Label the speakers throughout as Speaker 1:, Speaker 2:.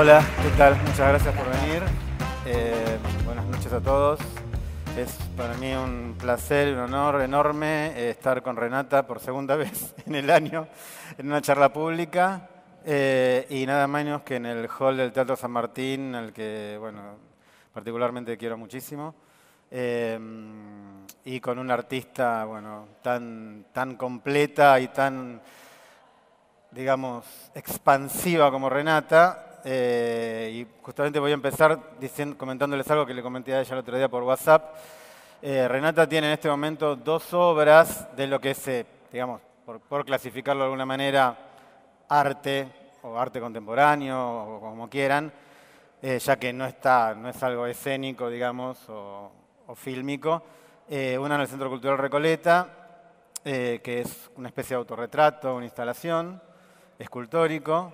Speaker 1: Hola, ¿qué tal? Muchas gracias por venir. Eh, buenas noches a todos. Es para mí un placer, un honor enorme eh, estar con Renata por segunda vez en el año en una charla pública eh, y nada menos que en el hall del Teatro San Martín, al que bueno, particularmente quiero muchísimo. y con una artista bueno, tan, tan completa y tan digamos, expansiva como Renata, eh, y justamente voy a empezar diciendo, comentándoles algo que le comenté a ella el otro día por WhatsApp. Eh, Renata tiene en este momento dos obras de lo que es, eh, digamos, por, clasificarlo de alguna manera, arte o arte contemporáneo o como quieran, ya que no, está, no es algo escénico, digamos, o, o fílmico. una en el Centro Cultural Recoleta, que es una especie de autorretrato, una instalación escultórico,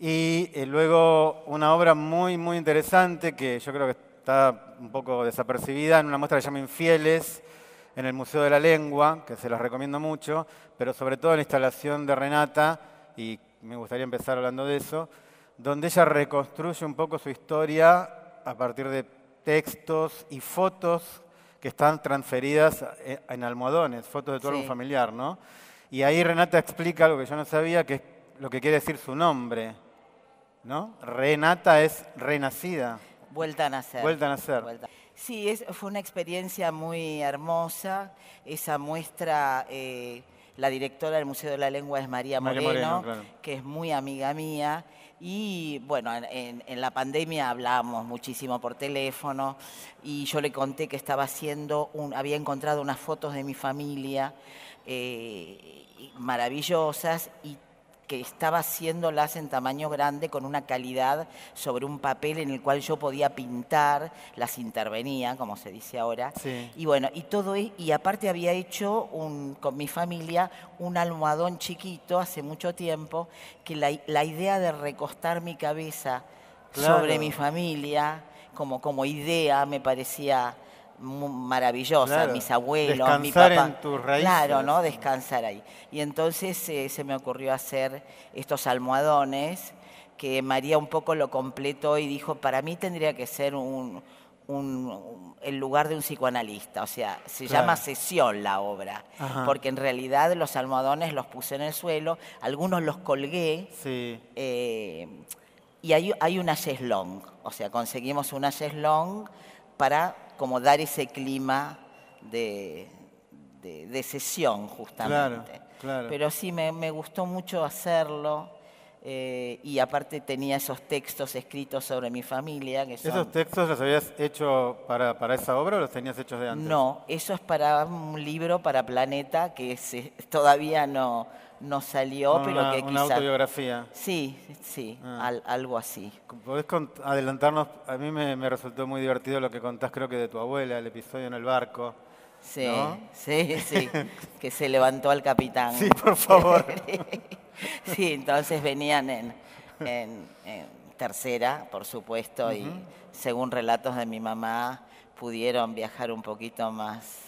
Speaker 1: y eh, luego una obra muy, muy interesante que yo creo que está un poco desapercibida en una muestra que se llama Infieles en el Museo de la Lengua, que se las recomiendo mucho, pero sobre todo en la instalación de Renata, y me gustaría empezar hablando de eso, donde ella reconstruye un poco su historia a partir de textos y fotos que están transferidas eh, en almohadones, fotos de tu sí. familiar, ¿no? Y ahí Renata explica algo que yo no sabía, que es lo que quiere decir su nombre. ¿no? Renata es renacida.
Speaker 2: Vuelta a nacer. Vuelta a nacer. Sí, fue una experiencia muy hermosa. Esa muestra, eh, la directora del Museo de la Lengua es María Moreno, que es muy amiga mía. Y bueno, en, la pandemia hablamos muchísimo por teléfono y yo le conté que estaba haciendo, un, había encontrado unas fotos de mi familia eh, maravillosas y que estaba haciéndolas en tamaño grande con una calidad sobre un papel en el cual yo podía pintar, las intervenía, como se dice ahora. Y bueno, y todo e-, y aparte había hecho un, con mi familia un almohadón chiquito hace mucho tiempo que la, idea de recostar mi cabeza sobre mi familia como como idea me parecía maravillosa, mis abuelos, mi papá. Claro, ¿no? Descansar ahí. Y entonces eh, se me ocurrió hacer estos almohadones que María un poco lo completó y dijo, para mí tendría que ser un, un, el lugar de un psicoanalista, o sea, se llama sesión la obra, porque en realidad los almohadones los puse en el suelo, algunos los colgué, eh, y hay, hay una cheslong, o sea, conseguimos una cheslong para como dar ese clima de, sesión, justamente. Pero sí, me, gustó mucho hacerlo. Eh, y aparte tenía esos textos escritos sobre mi familia. Que ¿Esos
Speaker 1: textos los habías hecho para, esa obra o los tenías hechos de antes? No,
Speaker 2: eso es para un libro para Planeta que es, todavía no, no salió, pero que una autobiografía. Sí, sí, ah. algo así. ¿Podés
Speaker 1: adelantarnos? A mí me, resultó muy divertido lo que contás, creo que de tu abuela, el episodio en el barco.
Speaker 2: Sí, sí, sí, que se levantó al capitán. Sí, por favor. sí, entonces venían en, tercera, por supuesto, y según relatos de mi mamá, pudieron viajar un poquito más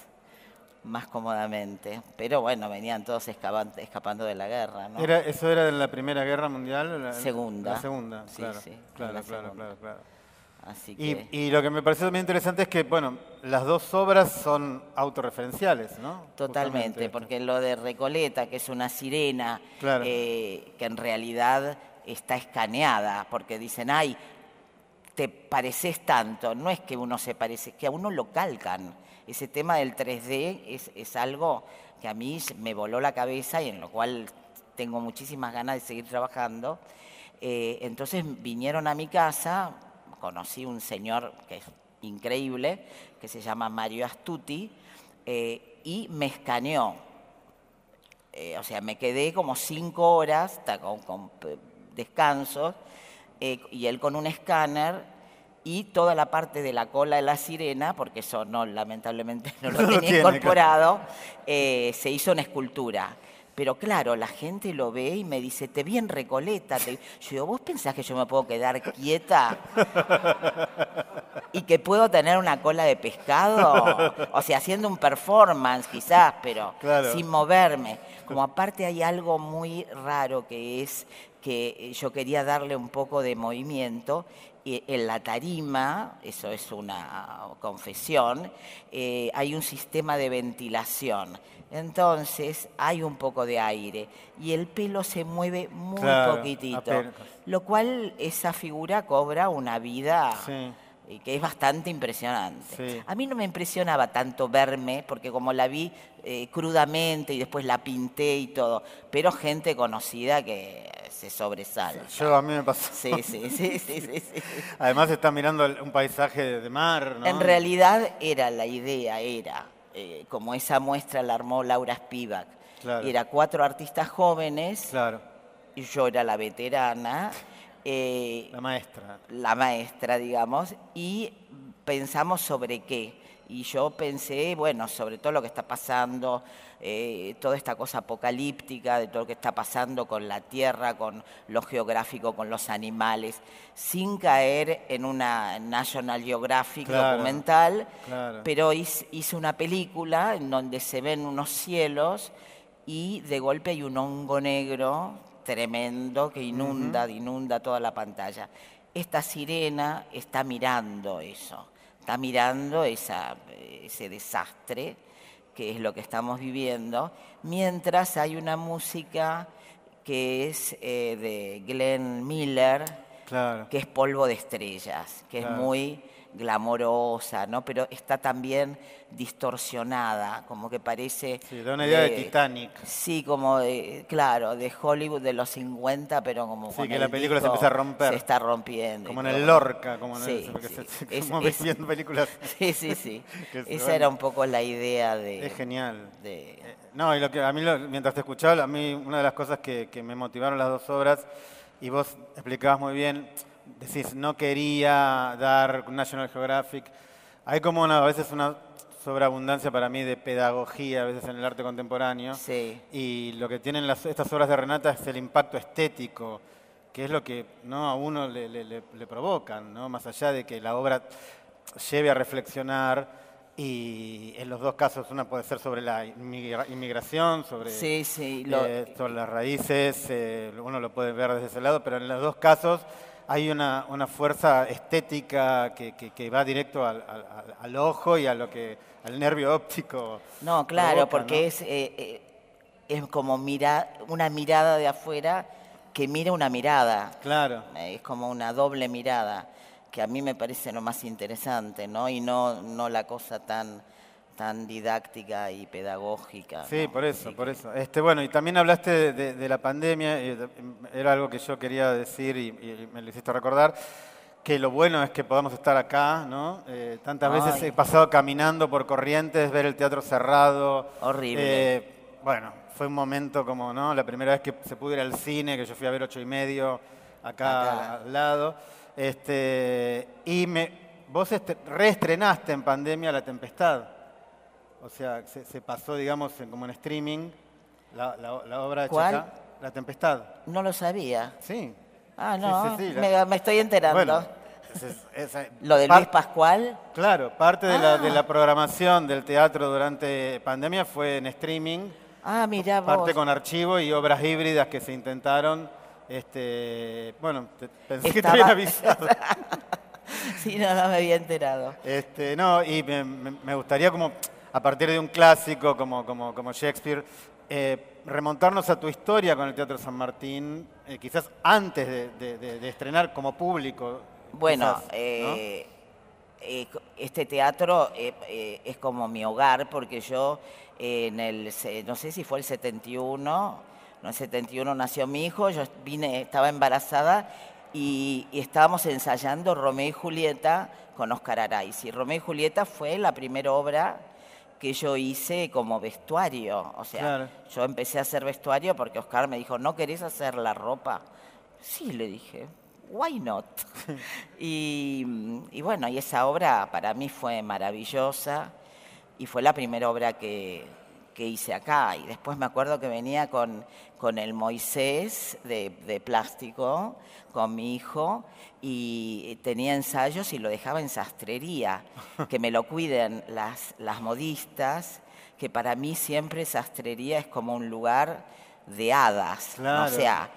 Speaker 2: más cómodamente. Pero bueno, venían todos escapando, de la guerra. ¿no? ¿Eso
Speaker 1: era de la Primera Guerra Mundial? segunda. La segunda, claro, sí, claro, claro,
Speaker 2: claro, y, lo que me pareció también
Speaker 1: interesante es que, bueno, las dos obras son
Speaker 2: autorreferenciales, ¿no? Totalmente, porque lo de Recoleta, que es una sirena, eh, que en realidad está escaneada, porque dicen, ay, te pareces tanto, no es que uno se parece, que a uno lo calcan ese tema del 3D es, algo que a mí me voló la cabeza y en lo cual tengo muchísimas ganas de seguir trabajando. Eh, entonces vinieron a mi casa, conocí un señor que es increíble, que se llama Mario Astuti, eh, y me escaneó. Eh, o sea, me quedé como cinco horas con, con descansos, y él con un escáner y toda la parte de la cola de la sirena, porque eso no, lamentablemente no lo tenía incorporado, eh, se hizo una escultura. Pero claro, la gente lo ve y me dice, te vi en Recoleta. Yo digo, ¿vos pensás que yo me puedo quedar quieta? ¿Y que puedo tener una cola de pescado? O sea, haciendo un performance quizás, pero sin moverme. Como aparte hay algo muy raro que es que eh, yo quería darle un poco de movimiento en la tarima, eso es una confesión, eh, hay un sistema de ventilación. Entonces hay un poco de aire y el pelo se mueve muy poquitito, lo cual esa figura cobra una vida. Sí y que es bastante impresionante. A mí no me impresionaba tanto verme, porque como la vi eh, crudamente y después la pinté y todo, pero gente conocida que se sobresale. yo a mí me pasó. Sí, sí, sí, sí, sí Además está mirando un paisaje de mar. En realidad era la idea, era eh, como esa muestra la armó Laura Spivak. Era cuatro artistas jóvenes. Claro. Y yo era la veterana eh, la maestra. La maestra, digamos, y pensamos sobre qué. Y yo pensé, bueno, sobre todo lo que está pasando, eh, toda esta cosa apocalíptica, de todo lo que está pasando con la tierra, con lo geográfico, con los animales, sin caer en una National Geographic documental, pero hice una película en donde se ven unos cielos y de golpe hay un hongo negro tremendo que inunda, inunda toda la pantalla. Esta sirena está mirando eso, está mirando ese desastre que es lo que estamos viviendo, mientras hay una música que es eh, de Glenn Miller, que es Polvo de Estrellas, que es muy glamorosa, ¿no? Pero está también distorsionada, como que parece... Sí, da una idea de, Titanic. Sí, como, de, claro, de Hollywood de los 50, pero como... Sí, que la película se empieza a romper. Se está rompiendo. Como en el Lorca, como en sí, el, sí. Se,
Speaker 1: películas. Sí, sí, sí. Esa era un poco la idea de... Es genial. De, eh, no, y lo que a mí, mientras te escuchaba, a mí una de las cosas que me motivaron las dos obras, y vos explicabas muy bien decís, no quería dar National Geographic. Hay como a veces una sobreabundancia para mí de pedagogía, a veces en el arte contemporáneo. Sí. Y lo que tienen estas obras de Renata es el impacto estético, que es lo que ¿no? a uno le, provocan, ¿no? más allá de que la obra lleve a reflexionar. Y en los dos casos, una puede ser sobre la inmigración, sobre, sí, sí, eh, las raíces, eh, uno lo puede ver desde ese lado, pero en los dos casos hay una, una fuerza estética que, que, va directo al, al, ojo y a lo que, al nervio
Speaker 2: óptico. No, claro, porque es, eh, eh, es como mira, una mirada de afuera que mira una mirada. Claro. Eh, es como una doble mirada, que a mí me parece lo más interesante, ¿no? Y no, no la cosa tan tan didáctica y pedagógica. Sí, por
Speaker 1: eso, por eso. Este, bueno, y también hablaste de, la pandemia, eh, era algo que yo quería decir y, me lo hiciste recordar, que lo bueno es que podamos estar acá, ¿no? Eh, tantas veces he pasado caminando por corrientes, ver el teatro cerrado. Horrible. Eh, bueno, fue un momento como, ¿no? La primera vez que se pudo ir al cine, que yo fui a ver ocho y medio acá, acá. al lado. Este, y me, vos este, reestrenaste en pandemia La Tempestad. O sea, se, pasó, digamos, como en streaming la, obra de La
Speaker 2: Tempestad. No lo sabía. Sí. Ah, no, me, estoy enterando.
Speaker 1: ¿Lo de Luis Pascual? Claro, parte ah. de, la, programación del teatro durante pandemia fue en streaming.
Speaker 2: Ah, mira Parte con
Speaker 1: archivo y obras híbridas que se intentaron. Este, bueno, pensé que te habían avisado.
Speaker 2: sí, no, no me había enterado.
Speaker 1: Este, no, y me gustaría como a partir de un clásico como, como, como Shakespeare, eh, remontarnos a tu historia con el Teatro San Martín, eh, quizás antes de, estrenar como público. Bueno, eh,
Speaker 2: este teatro es como mi hogar porque yo en el, no sé si fue el 71, no, el 71 nació mi hijo, yo vine, estaba embarazada y, estábamos ensayando Romeo y Julieta con Oscar Araiz. Y Romeo y Julieta fue la primera obra que yo hice como vestuario. O sea, yo empecé a hacer vestuario porque Oscar me dijo, ¿no querés hacer la ropa? Sí, le dije, why not? y, y, bueno, y esa obra para mí fue maravillosa y fue la primera obra que, que hice acá. Y después me acuerdo que venía con, con el Moisés de, plástico, con mi hijo, y tenía ensayos y lo dejaba en sastrería, que me lo cuiden las, las modistas, que para mí siempre sastrería es como un lugar de hadas, o sea,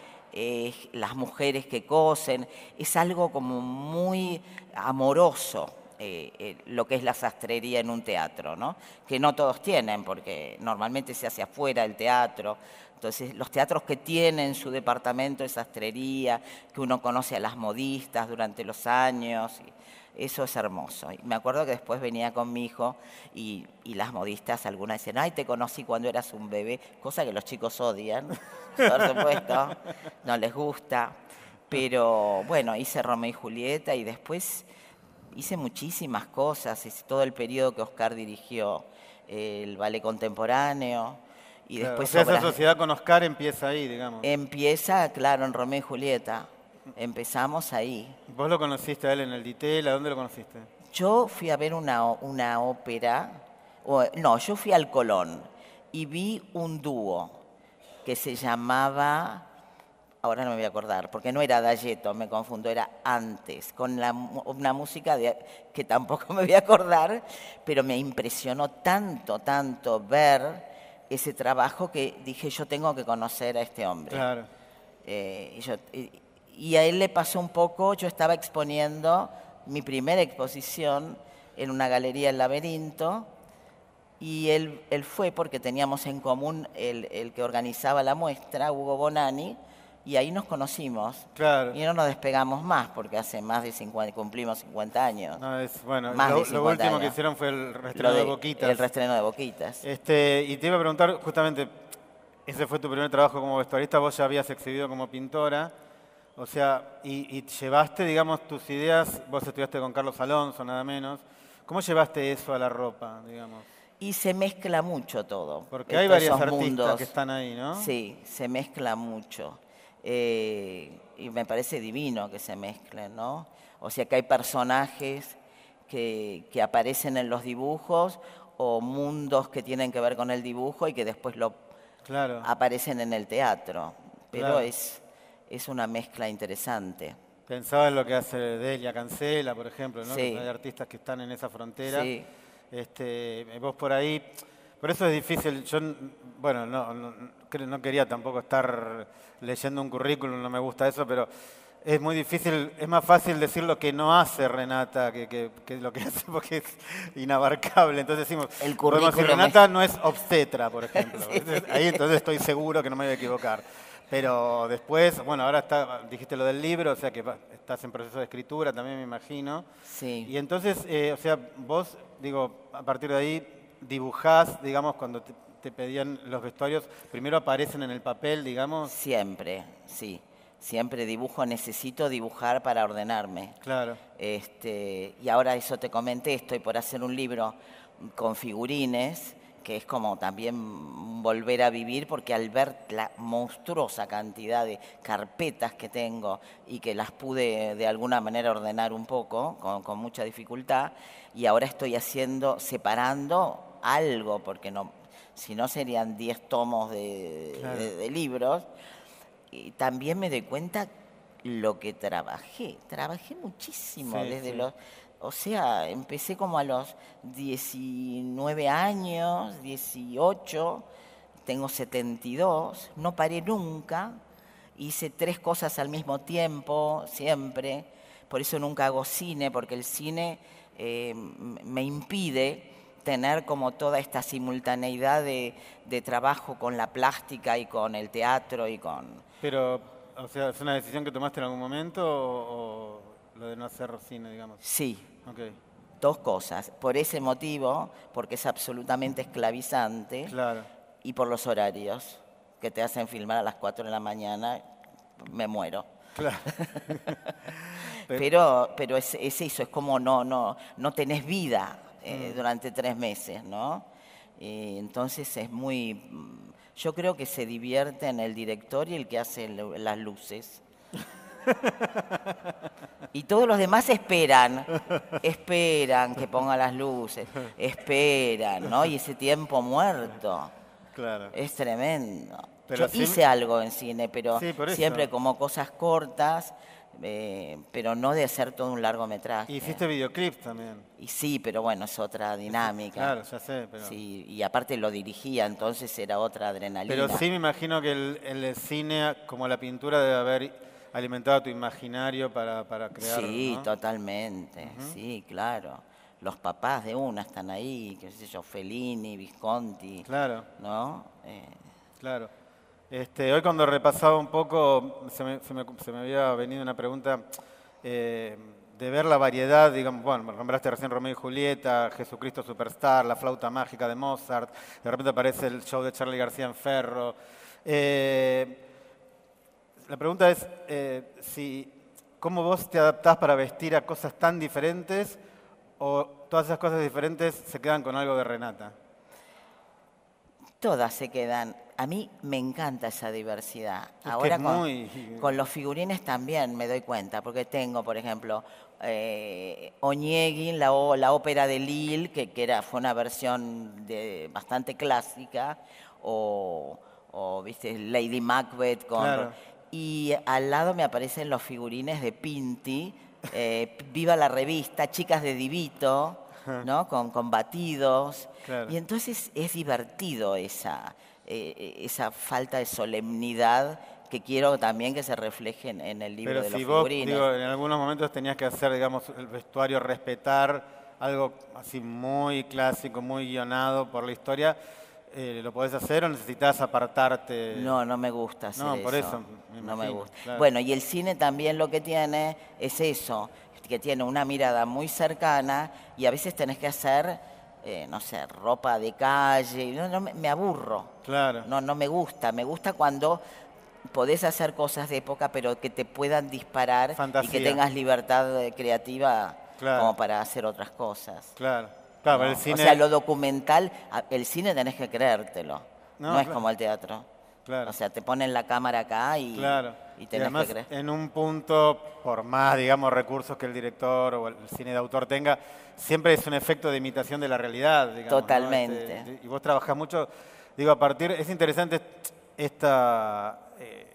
Speaker 2: las mujeres que cosen, es algo como muy amoroso eh, eh, lo que es la sastrería en un teatro, ¿no? que no todos tienen, porque normalmente se hace afuera el teatro. Entonces, los teatros que tienen su departamento de sastrería, que uno conoce a las modistas durante los años, eso es hermoso. me acuerdo que después venía con mi hijo y, y las modistas, algunas decían, ay, te conocí cuando eras un bebé, cosa que los chicos odian, por supuesto, no les gusta. Pero bueno, hice Romeo y Julieta y después hice muchísimas cosas, hice todo el periodo que Oscar dirigió, el ballet contemporáneo. Y después o sea, esa sociedad con Oscar empieza ahí, digamos. Empieza, claro, en Romeo y Julieta. Empezamos ahí.
Speaker 1: ¿Vos lo conociste a él en el ¿a ¿Dónde lo conociste?
Speaker 2: Yo fui a ver una, una ópera, no, yo fui al Colón y vi un dúo que se llamaba ahora no me voy a acordar, porque no era Dayeto, me confundo, era antes, con una música que tampoco me voy a acordar, pero me impresionó tanto, tanto ver ese trabajo que dije, yo tengo que conocer a este hombre. Eh, y, a él le pasó un poco, yo estaba exponiendo mi primera exposición en una galería El Laberinto, y él, él fue porque teníamos en común el, el que organizaba la muestra, Hugo Bonani, y ahí nos conocimos. Claro. Y no nos despegamos más porque hace más de 50, cumplimos 50 años.
Speaker 1: No, es, bueno, lo, último que hicieron fue el restreno de, Boquitas. El
Speaker 2: restreno de Boquitas.
Speaker 1: Este, y te iba a preguntar, justamente, ese fue tu primer trabajo como vestuarista, vos ya habías exhibido como pintora. O sea, y, llevaste, digamos, tus ideas, vos estudiaste con Carlos Alonso, nada menos. ¿Cómo llevaste eso a la ropa, digamos?
Speaker 2: y se mezcla mucho todo. Porque hay varios artistas que están ahí, ¿no? Sí, se mezcla mucho. Eh, y me parece divino que se mezclen, ¿no? O sea que hay personajes que, aparecen en los dibujos o mundos que tienen que ver con el dibujo y que después lo aparecen en el teatro. Pero es, es una mezcla interesante.
Speaker 1: Pensaba en lo que hace Delia Cancela, por ejemplo, ¿no? Hay artistas que están en esa frontera. Sí. Este, vos por ahí, por eso es difícil. Yo, bueno, no no quería tampoco estar leyendo un currículum, no me gusta eso, pero es muy difícil, es más fácil decir lo que no hace Renata que, lo que hace porque es inabarcable. Entonces decimos, el currículum Renata no es obstetra, por ejemplo. ahí entonces estoy seguro que no me voy a equivocar. Pero después, bueno, ahora dijiste lo del libro, o sea que estás en proceso de escritura también, me imagino. Sí. Y entonces, eh, o sea, vos, digo, a partir de ahí dibujás,
Speaker 2: digamos, cuando te, te pedían los vestuarios, primero aparecen en el papel, digamos. Siempre, sí. Siempre dibujo, necesito dibujar para ordenarme. Claro. Este, y ahora eso te comenté, estoy por hacer un libro con figurines, que es como también volver a vivir, porque al ver la monstruosa cantidad de carpetas que tengo y que las pude de alguna manera ordenar un poco, con mucha dificultad, y ahora estoy haciendo, separando algo, porque no, si no serían 10 tomos de, libros. Y también me doy cuenta lo que trabajé. Trabajé muchísimo desde los... O sea, empecé como a los 19 años, 18, tengo 72, no paré nunca, hice tres cosas al mismo tiempo, siempre, por eso nunca hago cine, porque el cine eh, me impide tener como toda esta simultaneidad de, trabajo con la plástica y con el teatro y con...
Speaker 1: Pero, o sea, ¿es una decisión que tomaste en algún momento o, lo de no hacer cine, digamos?
Speaker 2: Sí. Dos cosas. Por ese motivo, porque es absolutamente esclavizante. Claro. Y por los horarios que te hacen filmar a las 4 de la mañana, me muero. Claro. pero pero es, eso, es como no, no, no tenés vida. Eh, mm. durante tres meses, ¿no? entonces es muy, mm, yo creo que se divierte en el director y el que hace las luces. Y todos los demás esperan, esperan que ponga las luces, esperan, ¿no? Y ese tiempo muerto. Claro. Es tremendo. Yo hice algo en cine, pero siempre como cosas cortas eh, pero no de hacer todo un largometraje. Y hiciste videoclip también. Y sí, pero bueno, es otra dinámica. Claro, ya sé, y aparte lo dirigía, entonces era otra adrenalina. Pero sí
Speaker 1: me imagino que el, cine, como la pintura, debe haber alimentado tu imaginario para, para crear. Sí,
Speaker 2: totalmente, sí, claro. Los papás de una están ahí, qué sé yo, Fellini, Visconti. Claro. ¿No? Eh,
Speaker 1: claro. Este, hoy cuando repasaba un poco, se me, había venido una pregunta eh, de ver la variedad, digamos, bueno, nombraste recién Romeo y Julieta, Jesucristo Superstar, la flauta mágica de Mozart, de repente aparece el show de Charlie García en Ferro. Eh, la pregunta es eh, si, cómo vos te adaptás para vestir a cosas tan diferentes o todas esas cosas diferentes se quedan con algo de Renata.
Speaker 2: Todas se quedan a mí me encanta esa diversidad. Ahora con, los figurines también me doy cuenta, porque tengo, por ejemplo, eh, la, ópera de Lille, que, era, fue una versión bastante clásica, o, viste Lady Macbeth con... Y al lado me aparecen los figurines de Pinti, eh, Viva la revista, Chicas de Divito, ¿no? con, batidos. Y entonces es divertido esa eh, eh, esa falta de solemnidad que quiero también que se refleje en, el libro Pero de si vos, figurines. Digo,
Speaker 1: en algunos momentos tenías que hacer, digamos, el vestuario, respetar algo así muy clásico, muy guionado por la historia.
Speaker 2: Eh, ¿Lo podés hacer o necesitas apartarte? No, no me gusta hacer no, por eso. no me gusta. Bueno, y el cine también lo que tiene es eso, que tiene una mirada muy cercana y a veces tenés que hacer eh, no sé, ropa de calle, no, no, me aburro. Claro. No, no me gusta, me gusta cuando podés hacer cosas de época, pero que te puedan disparar y que tengas libertad eh, creativa como para hacer otras cosas. Claro, claro, el cine... O sea, lo documental, el cine tenés que creértelo, no, es como el teatro. O sea, te ponen la cámara acá y, claro. y tenés además,
Speaker 1: En un punto, por más, digamos, recursos que el director o el cine de autor tenga, siempre es un efecto de imitación de la realidad, Totalmente. Este, y vos trabajás mucho, digo, a partir. Es interesante esta. Eh,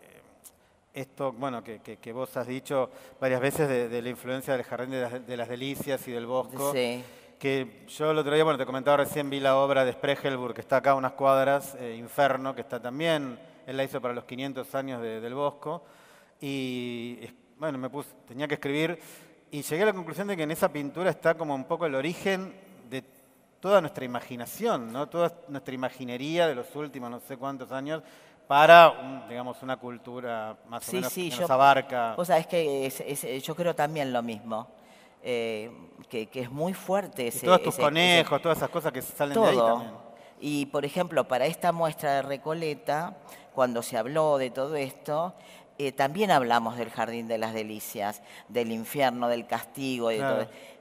Speaker 1: esto, bueno, que, vos has dicho varias veces de, la influencia del jardín de las, de las delicias y del bosco. Sí que yo el otro día, bueno, te comentaba recién, vi la obra de Spregelburg, que está acá a unas cuadras, eh, Inferno, que está también, él la hizo para los 500 años del Bosco, y bueno, me tenía que escribir, y llegué a la conclusión de que en esa pintura está como un poco el origen de toda nuestra imaginación, ¿no? toda nuestra imaginería de los últimos no sé cuántos años, para, digamos, una cultura más o menos que nos abarca. O sea,
Speaker 2: es, que yo creo también lo mismo. Eh, que, es muy fuerte. Ese, y todos tus conejos, todas esas cosas que salen de ahí también. Y, por ejemplo, para esta muestra de Recoleta, cuando se habló de todo esto, eh, también hablamos del jardín de las delicias, del infierno, del castigo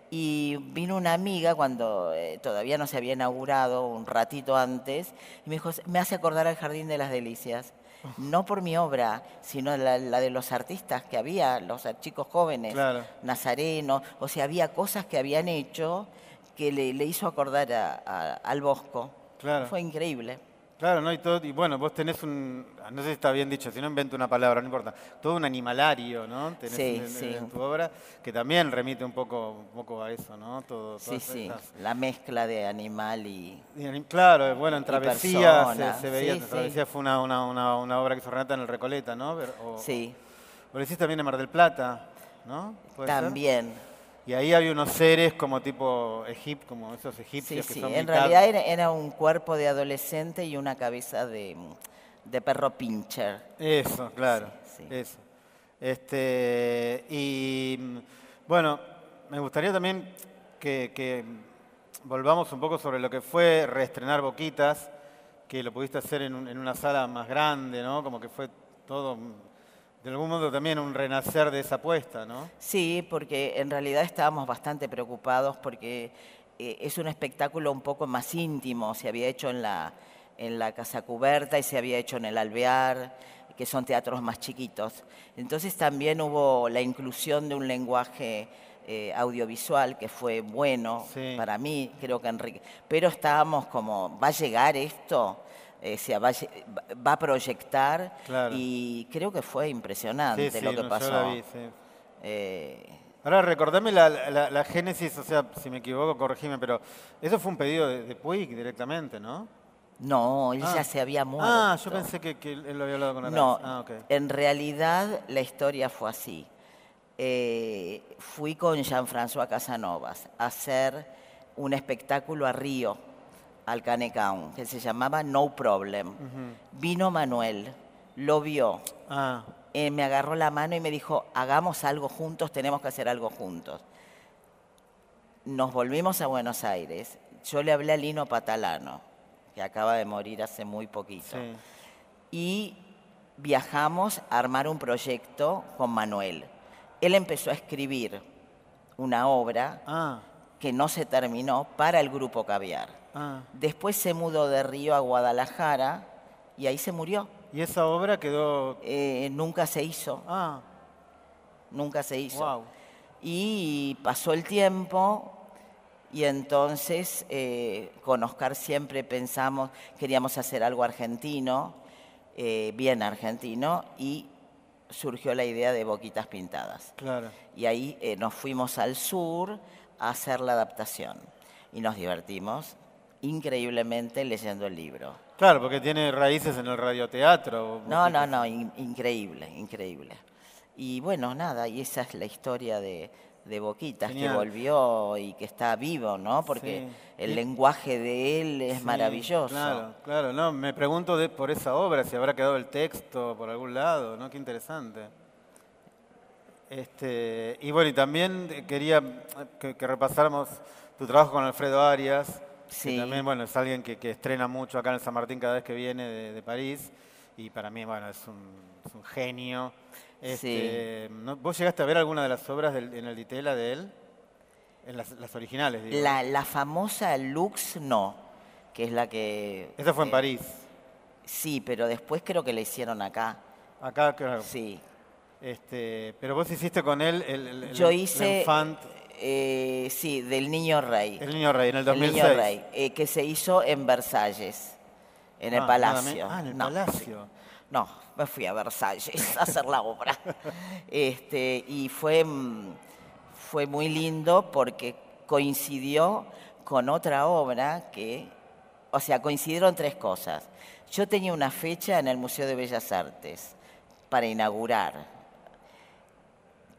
Speaker 2: y vino una amiga cuando eh, todavía no se había inaugurado, un ratito antes, y me dijo, me hace acordar al Jardín de las Delicias no por mi obra, sino la, de los artistas que había, los chicos jóvenes, nazarenos Nazareno, o sea, había cosas que habían hecho que le, hizo acordar al Bosco. Fue increíble.
Speaker 1: Claro, no, y, todo, y bueno, vos tenés un, ah, no sé si está bien dicho, si no invento una palabra, no importa, todo un animalario, ¿no? Tenés en, tu obra, que también remite un poco, un
Speaker 2: poco a eso, ¿no? Todo, sí, sí, la mezcla de animal y...
Speaker 1: claro, bueno, en Travesía se, veía, Travesía fue una, obra que se Renata en el Recoleta, ¿no? sí. O decís también en Mar del Plata, ¿no?
Speaker 2: También.
Speaker 1: Y ahí había unos seres como tipo Egipto, como esos egipcios sí, que sí. en realidad
Speaker 2: era, un cuerpo de adolescente y una cabeza de, perro pincher. Eso, claro,
Speaker 1: eso. Este, y bueno, me gustaría también que, volvamos un poco sobre lo que fue reestrenar Boquitas, que lo pudiste hacer en una sala más grande, ¿no? Como que fue todo
Speaker 2: de algún modo también un renacer de esa apuesta, ¿no? Sí, porque en realidad estábamos bastante preocupados porque eh, es un espectáculo un poco más íntimo, se había hecho en la, en la Casa Cuberta y se había hecho en el Alvear, que son teatros más chiquitos. Entonces también hubo la inclusión de un lenguaje eh, audiovisual que fue bueno para mí, creo que Enrique. Pero estábamos como, ¿va a llegar esto? Eh, va, a proyectar y creo que fue impresionante lo que pasó. Eh, Ahora, recordame la,
Speaker 1: génesis, o sea, si me equivoco, corregime, pero eso fue un pedido de, Puig directamente, ¿no?
Speaker 2: No, él ah. ya se había ah, muerto. Ah, yo pensé
Speaker 1: que, él lo había hablado con la No, ah,
Speaker 2: en realidad la historia fue así. Eh, fui con Jean-François Casanovas a hacer un espectáculo a Río, al Canecaun, que se llamaba No Problem. Vino Manuel, lo vio, ah. eh, me agarró la mano y me dijo, hagamos algo juntos, tenemos que hacer algo juntos. Nos volvimos a Buenos Aires. Yo le hablé a Lino Patalano, que acaba de morir hace muy poquito. Y viajamos a armar un proyecto con Manuel. Él empezó a escribir una obra ah. que no se terminó para el grupo Caviar. Ah. Después se mudó de Río a Guadalajara y ahí se murió. ¿Y esa obra quedó...? Eh, nunca se hizo. Ah. Nunca se hizo. Y pasó el tiempo y entonces eh, con Oscar siempre pensamos, queríamos hacer algo argentino, eh, bien argentino, y surgió la idea de Boquitas Pintadas. Claro. Y ahí eh, nos fuimos al sur a hacer la adaptación y nos divertimos increíblemente leyendo el libro.
Speaker 1: Claro, porque tiene raíces en el radioteatro. No, no, no,
Speaker 2: increíble, increíble. Y bueno, nada, y esa es la historia de, Boquitas, que volvió y que está vivo, ¿no? Porque el lenguaje de él es maravilloso. Claro,
Speaker 1: claro, no, me pregunto por esa obra, si habrá quedado el texto por algún lado, ¿no? Qué interesante. Este, y bueno, y también quería que, que repasáramos tu trabajo con Alfredo Arias, también, bueno, es alguien que, estrena mucho acá en San Martín cada vez que viene de, París. Y para mí, bueno, es un, genio. Este, ¿Vos llegaste a ver alguna de las obras en el Ditela de él?
Speaker 2: En las, originales, La, famosa Lux, no, que es la que... Esa fue en eh, París. Sí, pero después creo que la hicieron acá. Acá, creo. Sí.
Speaker 1: Este, pero vos hiciste con él el, Yo hice,
Speaker 2: eh, sí, del Niño Rey. El Niño Rey, en el 2006. El Niño Rey, eh, que se hizo en Versalles, en el ah, Palacio. Ah, en el Palacio. No, me fui a Versalles a hacer la obra. Este, y mm, fue muy lindo porque coincidió con otra obra que, o sea, coincidieron tres cosas. Yo tenía una fecha en el Museo de Bellas Artes para inaugurar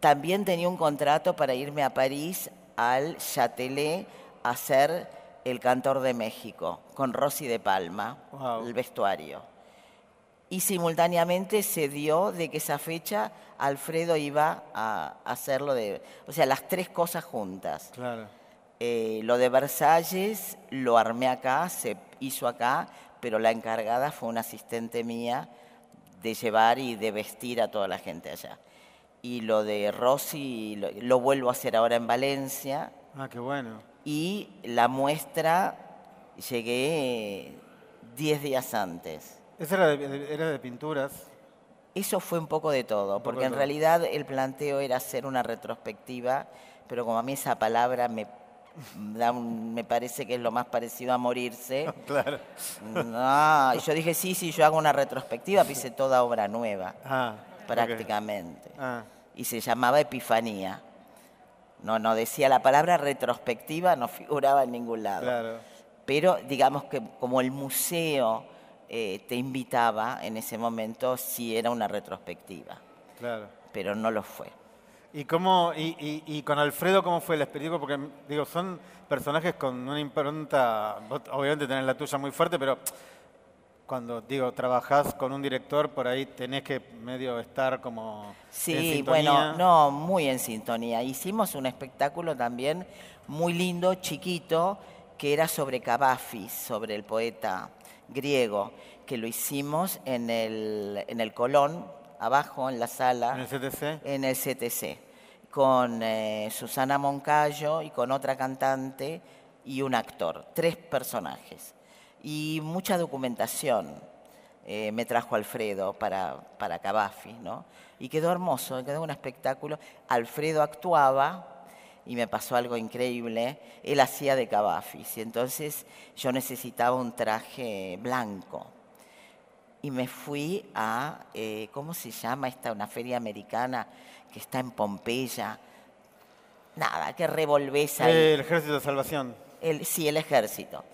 Speaker 2: también tenía un contrato para irme a París al Châtelet a ser el cantor de México, con Rosy de Palma, el vestuario. Y simultáneamente se dio de que esa fecha Alfredo iba a hacerlo de... O sea, las tres cosas juntas. Claro. Eh, lo de Versalles lo armé acá, se hizo acá, pero la encargada fue una asistente mía de llevar y de vestir a toda la gente allá y lo de Rossi lo, vuelvo a hacer ahora en Valencia. Ah, qué bueno. Y la muestra llegué 10 eh, días antes. ¿Esa era de, era de pinturas? Eso fue un poco de todo, porque en realidad el planteo era hacer una retrospectiva, pero como a mí esa palabra me, me parece que es lo más parecido a morirse. Claro. No, yo dije, sí, sí, yo hago una retrospectiva, pise toda obra nueva. Ah prácticamente. Ah. Y se llamaba Epifanía. No, no decía la palabra retrospectiva, no figuraba en ningún lado. Pero digamos que como el museo eh, te invitaba en ese momento, sí era una retrospectiva. Claro. Pero no lo fue.
Speaker 1: ¿Y, cómo, y, con Alfredo, ¿cómo fue el expediente? Porque, digo, son personajes con una impronta, obviamente tenés la tuya muy fuerte, pero cuando digo, trabajás con un director, por ahí tenés que medio estar
Speaker 2: como... Sí, bueno, no, muy en sintonía. Hicimos un espectáculo también muy lindo, chiquito, que era sobre Cabafi, sobre el poeta griego, que lo hicimos en el, en el Colón, abajo en la sala. ¿En el CTC? En el CTC, con eh, Susana Moncayo y con otra cantante y un actor, tres personajes y mucha documentación eh, me trajo Alfredo para, para ¿no? Y quedó hermoso, quedó un espectáculo. Alfredo actuaba y me pasó algo increíble. Él hacía de Cavafis y entonces yo necesitaba un traje blanco. Y me fui a, eh, ¿cómo se llama esta? Una feria americana que está en Pompeya. Nada, que revolvés ahí. El Ejército de Salvación. El, sí, el Ejército.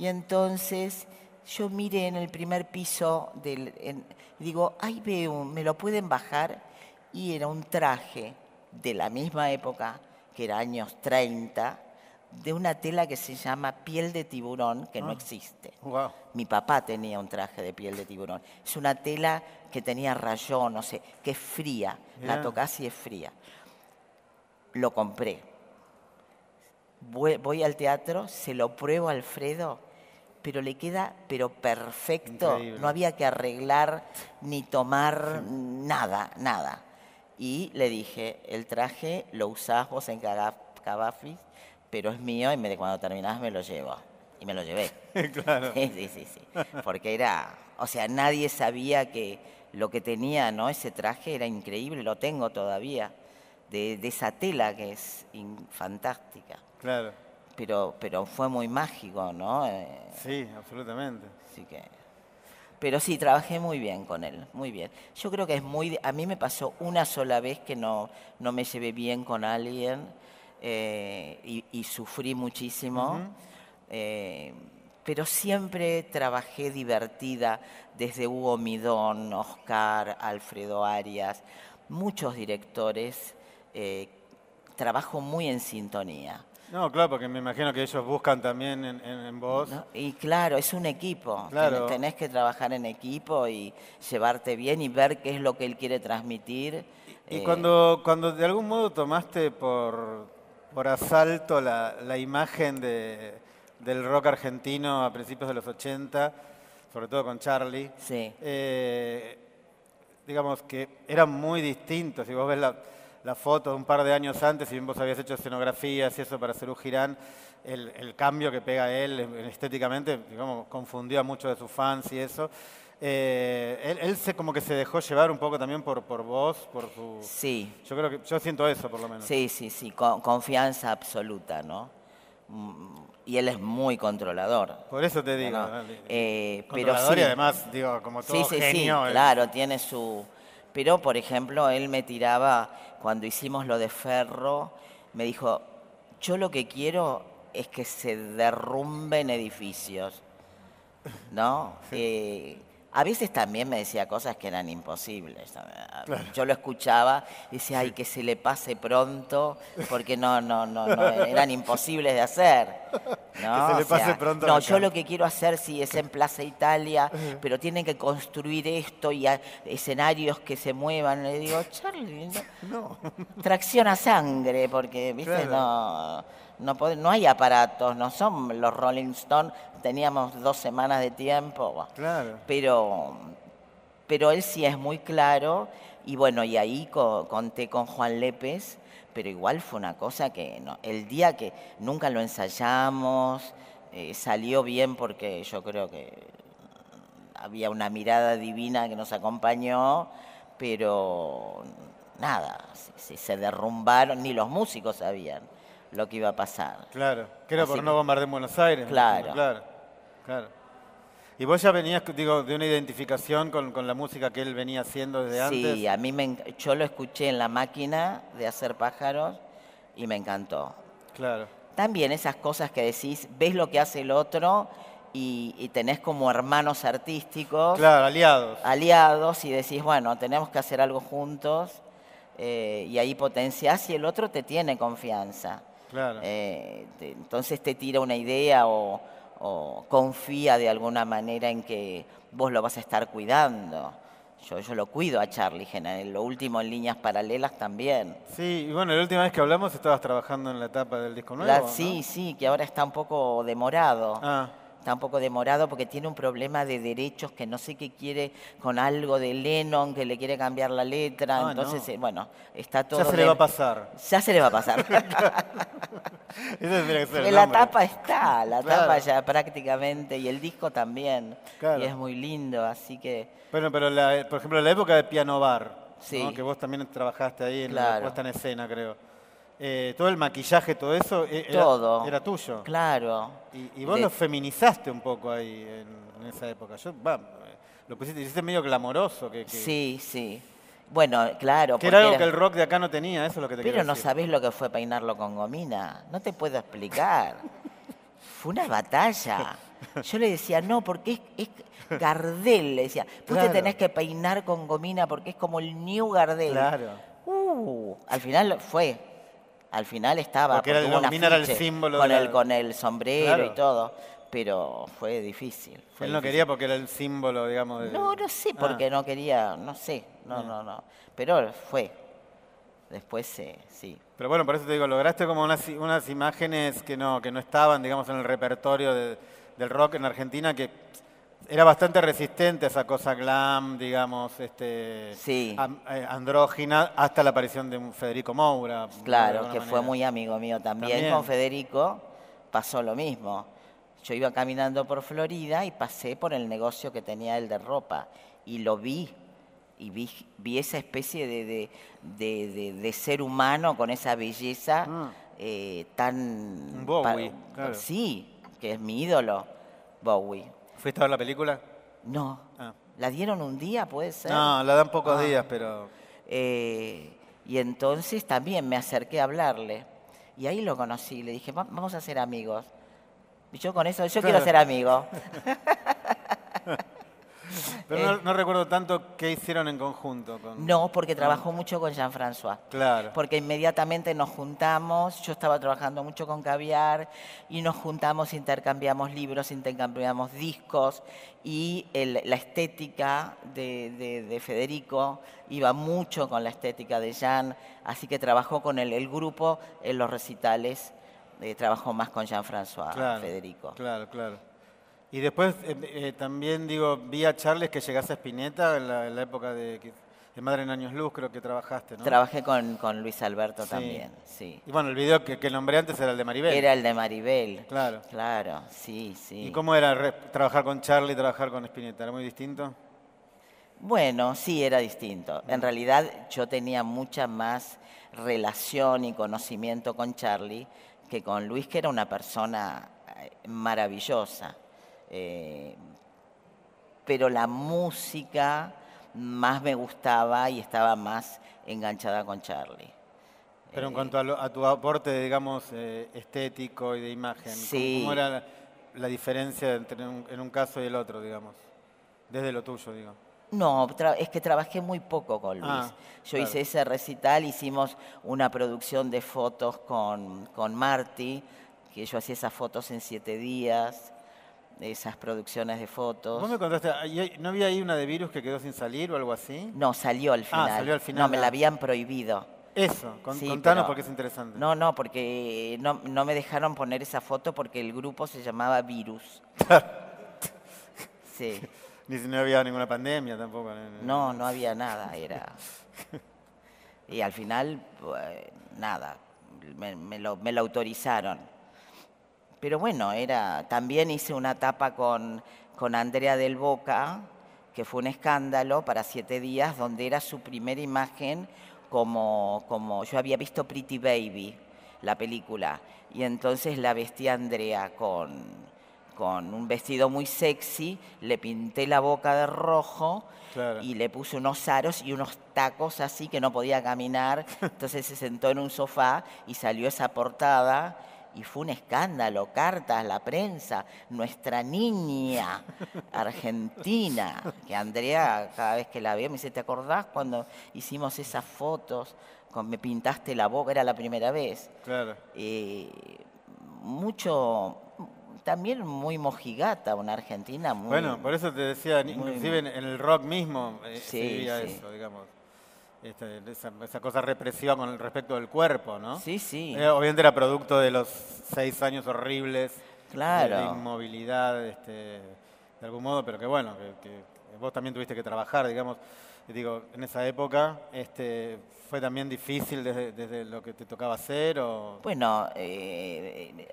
Speaker 2: Y entonces yo miré en el primer piso, del, digo, ay, veo, ¿me lo pueden bajar? Y era un traje de la misma época, que era años 30, de una tela que se llama piel de tiburón, que no ah, existe. Mi papá tenía un traje de piel de tiburón. Es una tela que tenía rayón, no sé, que es fría, la tocás y es fría. Lo compré. voy al teatro, se lo pruebo a Alfredo pero le queda pero perfecto. No había que arreglar ni tomar nada, nada. Y le dije, el traje lo usás vos en cabafis, pero es mío y me, cuando terminás me lo llevo. Y me lo llevé. claro. Sí, sí, sí, Porque era, o sea, nadie sabía que lo que tenía, ¿no? Ese traje era increíble, lo tengo todavía, de, esa tela que es fantástica. Claro pero, pero fue muy mágico, ¿no? Eh, sí, absolutamente. Así que... Pero sí, trabajé muy bien con él, muy bien. Yo creo que es muy... A mí me pasó una sola vez que no, no me llevé bien con alguien eh, y, sufrí muchísimo. Eh, pero siempre trabajé divertida desde Hugo Midón, Oscar, Alfredo Arias, muchos directores. trabajo muy en sintonía. No, claro, porque me imagino que ellos buscan también en, vos. y claro, es un equipo. Tenés que trabajar en equipo y llevarte bien y ver qué es lo que él quiere transmitir. Y, eh,
Speaker 1: cuando, cuando de algún modo tomaste por, asalto la, imagen del rock argentino a principios de los 80, sobre todo con Charlie, eh, digamos que eran muy distintos. Si vos ves la la foto de un par de años antes, si bien vos habías hecho escenografías y eso para un Girán, el, el, cambio que pega él estéticamente, digamos, confundió a muchos de sus fans y eso. Eh, él, se como que se dejó llevar un poco también por, por vos, por su...
Speaker 2: Sí. Yo creo que, yo siento eso por lo menos. Sí, sí, sí, confianza absoluta, ¿no? Mm, y él es muy controlador. Por eso te digo. Eh, pero sí. y además, digo, como todo claro, tiene su... Pero, por ejemplo, él me tiraba cuando hicimos lo de Ferro, me dijo, yo lo que quiero es que se derrumben edificios, ¿no? Eh, a veces también me decía cosas que eran imposibles. Yo lo escuchaba y decía, ay, que se le pase pronto, porque no, no, no, eran imposibles de hacer. ¿no? Que se le pase pronto. No, yo lo que quiero hacer sí es en Plaza Italia, pero tienen que construir esto y escenarios que se muevan. Le digo, Charlie, no. Tracciona sangre, porque, viste, no. No, hay aparatos, no son los Rolling Stones, teníamos dos semanas de tiempo. Pero, pero él sí es muy claro y bueno, y ahí conté con Juan Lépez, pero igual fue una cosa que el día que nunca lo ensayamos, eh, salió bien porque yo creo que había una mirada divina que nos acompañó, pero nada, se derrumbaron, ni los músicos sabían lo que iba a pasar. Claro, que era por no bombardear Buenos Aires. Claro.
Speaker 1: claro. Y vos ya venías, digo, de una identificación con, la música que él venía haciendo desde antes. Sí, a mí
Speaker 2: me, yo lo escuché en la máquina de hacer pájaros y me encantó. Claro. También esas cosas que decís, ves lo que hace el otro y, tenés como hermanos artísticos. Claro, aliados. Aliados y decís, bueno, tenemos que hacer algo juntos eh, y ahí potenciás y el otro te tiene confianza. Claro. Eh, entonces te tira una idea o, confía de alguna manera en que vos lo vas a estar cuidando. Yo, yo lo cuido a Charlie en lo último en líneas paralelas también. Sí,
Speaker 1: y bueno, la última vez que hablamos estabas trabajando en la etapa del disco nuevo. sí,
Speaker 2: sí, que ahora está un poco demorado. Ah está un poco demorado porque tiene un problema de derechos que no sé qué quiere con algo de Lennon, que le quiere cambiar la letra. Ah, entonces, eh, bueno, está todo. Ya se le va a pasar. Ya se le va a pasar. Ese la tapa está, la tapa ya prácticamente, y el disco también. Claro. Y es muy lindo, así que.
Speaker 1: Bueno, pero por ejemplo, la época de Piano Bar, que vos también trabajaste ahí en la puesta en escena, creo. Eh, todo el maquillaje, todo eso, e-, era, tuyo. Claro. Y, vos lo feminizaste un poco ahí en, esa época. Yo, lo pusiste, hiciste medio glamoroso. Que, Sí, sí.
Speaker 2: Bueno, claro. Que era algo que el rock
Speaker 1: de acá no tenía, eso es lo que te Pero no sabés
Speaker 2: lo que fue peinarlo con gomina. No te puedo explicar. fue una batalla. Yo le decía, no, porque es, es Gardel, le decía. Vos te tenés que peinar con gomina porque es como el New Gardel. Claro. Uh, al final fue, al final estaba porque, el símbolo con, el, con el sombrero y todo, pero fue difícil. Él no quería porque era el símbolo, digamos. No, no sé porque ah. no quería, no sé, no, no, no. Pero fue. Después sí.
Speaker 1: Pero bueno, por eso te digo, lograste como unas, imágenes que no, que no estaban, digamos, en el repertorio del rock en Argentina que era bastante resistente esa cosa glam, digamos, este, eh, andrógina, hasta la aparición
Speaker 2: de un Federico Moura. Claro, que fue muy amigo mío también. Con Federico pasó lo mismo. Yo iba caminando por Florida y pasé por el negocio que tenía él de ropa y lo vi y vi, esa especie de, de, ser humano con esa belleza ah. eh, tan... Bowie, claro. Sí, que es mi ídolo, Bowie. ¿Fuiste a ver la película? No. Ah. ¿La dieron un día, puede ser? No, la dan pocos ah. días, pero... Eh, y entonces también me acerqué a hablarle. Y ahí lo conocí, le dije, vamos a ser amigos. Y yo con eso, yo quiero ser amigo.
Speaker 1: Pero eh, no, recuerdo tanto qué hicieron en conjunto. Con... No, porque trabajó
Speaker 2: mucho con Jean-François. Claro. Porque inmediatamente nos juntamos, yo estaba trabajando mucho con Caviar, y nos juntamos, intercambiamos libros, intercambiamos discos, y la estética de, Federico iba mucho con la estética de Jean, así que trabajó con el, grupo en los recitales. Eh, trabajó más con Jean-François Federico.
Speaker 1: Claro, claro. Y después eh, eh, también digo, vi a Charles que llegaste a Espineta en la, época de, Madre en Años Luz, creo que trabajaste, ¿no? Trabajé
Speaker 2: con, Luis Alberto también, sí. Y bueno, el video que, nombré antes era el de Maribel. Era el de Maribel. Claro. Claro, sí, sí. ¿Y cómo era trabajar con Charlie y trabajar con Espineta? ¿Era muy distinto? Bueno, sí, era distinto. En mm. realidad yo tenía mucha más relación y conocimiento con Charlie que con Luis, que era una persona eh, maravillosa. Eh, pero la música más me gustaba y estaba más enganchada con Charlie.
Speaker 1: Pero en eh, cuanto a, tu aporte, digamos, eh, estético y de imagen, ¿cómo, era la, diferencia entre un, en un caso y el otro, digamos?
Speaker 2: Desde lo tuyo, digo. No, es que trabajé muy poco con Luis. Ah, yo hice ese recital, hicimos una producción de fotos con, con Marty, que yo hacía esas fotos en siete días esas producciones de fotos. ¿no había ahí una de virus que quedó sin salir o algo así? No, salió al ah, final. No, me la ah. habían prohibido. Eso, contanos porque es interesante. No, no, porque no, no me dejaron poner esa foto porque el grupo se llamaba Virus. sí. Ni si no había ninguna pandemia tampoco. No, no había nada, era... Y al final, nada, me, lo, me lo autorizaron. Pero bueno, era, también hice una tapa con, Andrea del Boca, que fue un escándalo para siete días, donde era su primera imagen como, como yo había visto Pretty Baby, la película, y entonces la vestí a Andrea con, un vestido muy sexy, le pinté la boca de rojo y le puse unos aros y unos tacos así que no podía caminar, entonces se sentó en un sofá y salió esa portada y fue un escándalo, cartas, la prensa, nuestra niña argentina, que Andrea cada vez que la veo me dice, ¿te acordás cuando hicimos esas fotos? Con, me pintaste la boca, era la primera vez. Claro. Eh, mucho, también muy mojigata, una Argentina muy... Bueno, por eso te decía, inclusive en el rock mismo eh, sí, eso,
Speaker 1: digamos. Este, esa, cosa represiva con respecto del cuerpo, ¿no? Sí, sí. Eh, obviamente era producto de los seis años horribles. Claro. De, inmovilidad, este, de algún modo, pero que bueno, vos también tuviste que trabajar, digamos digo, en esa época, este,
Speaker 2: ¿fue también difícil desde, lo que te tocaba hacer? O... Bueno, eh,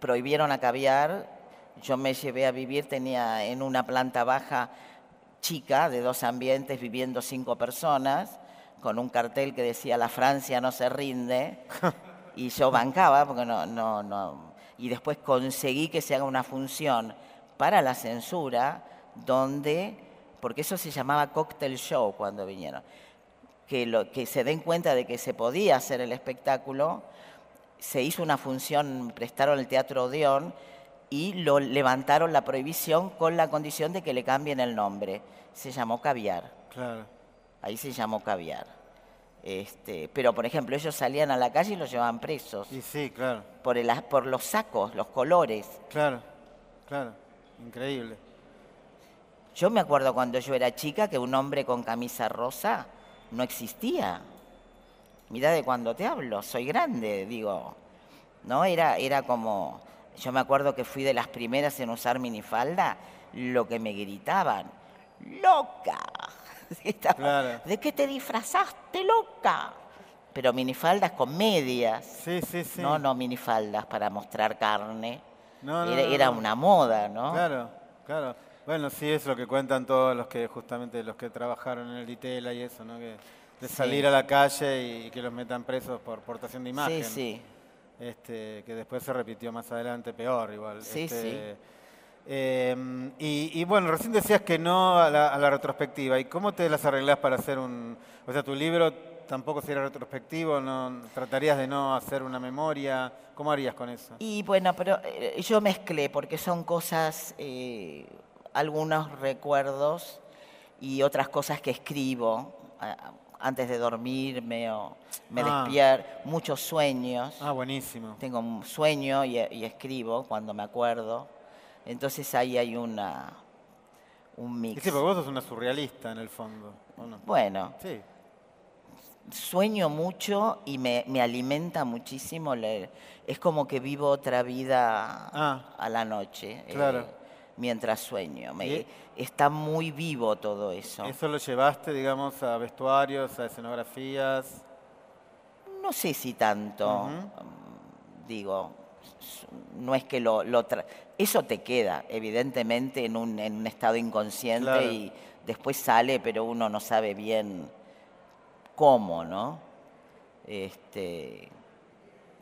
Speaker 2: prohibieron a caviar, yo me llevé a vivir, tenía en una planta baja chica de dos ambientes viviendo cinco personas, con un cartel que decía la Francia no se rinde y yo bancaba porque no, no, no. Y después conseguí que se haga una función para la censura donde, porque eso se llamaba cocktail show cuando vinieron, que, lo, que se den cuenta de que se podía hacer el espectáculo, se hizo una función, prestaron el Teatro Odeón y lo levantaron la prohibición con la condición de que le cambien el nombre. Se llamó Caviar. Claro. Ahí se llamó caviar. Este, pero, por ejemplo, ellos salían a la calle y los llevaban presos. Y sí, claro. Por, por los sacos, los colores. Claro, claro. Increíble. Yo me acuerdo cuando yo era chica que un hombre con camisa rosa no existía. Mira de cuando te hablo, soy grande, digo. ¿No? Era, era como. Yo me acuerdo que fui de las primeras en usar minifalda, lo que me gritaban. ¡Loca! ¿De qué te disfrazaste, loca? Pero minifaldas con medias. Sí, sí, sí. No, no minifaldas para mostrar carne. No, era, una moda, ¿no?
Speaker 1: Claro, claro. Bueno, sí, es lo que cuentan todos los que, justamente, los que trabajaron en el Ditela y eso, ¿no? de salir a la calle y, que los metan presos por portación de imagen. Sí, sí. Este, que después se repitió más adelante, peor igual. Sí, este, sí Em, y, bueno, recién decías que no a la, retrospectiva. ¿Y cómo te las arreglás para hacer un... O sea, tu libro tampoco sería retrospectivo, no, tratarías de no hacer una memoria. ¿Cómo harías con eso? Y
Speaker 2: bueno, pero eh, yo mezclé porque son cosas, eh, algunos recuerdos y otras cosas que escribo antes de dormirme o me ah. muchos sueños. Ah, buenísimo. Tengo un sueño y escribo cuando me acuerdo entonces ahí hay una, un mix. Sí, porque vos sos una surrealista en el fondo. Bueno. Sueño mucho y me, alimenta muchísimo. Es como que vivo otra vida ah. a la noche. Eh, mientras sueño. está muy vivo todo eso. ¿Eso
Speaker 1: lo llevaste, digamos, a vestuarios, a escenografías?
Speaker 2: No sé si tanto. Digo, no es que lo, lo eso te queda, evidentemente, en un, en un estado inconsciente y después sale, pero uno no sabe bien cómo, ¿no? Este,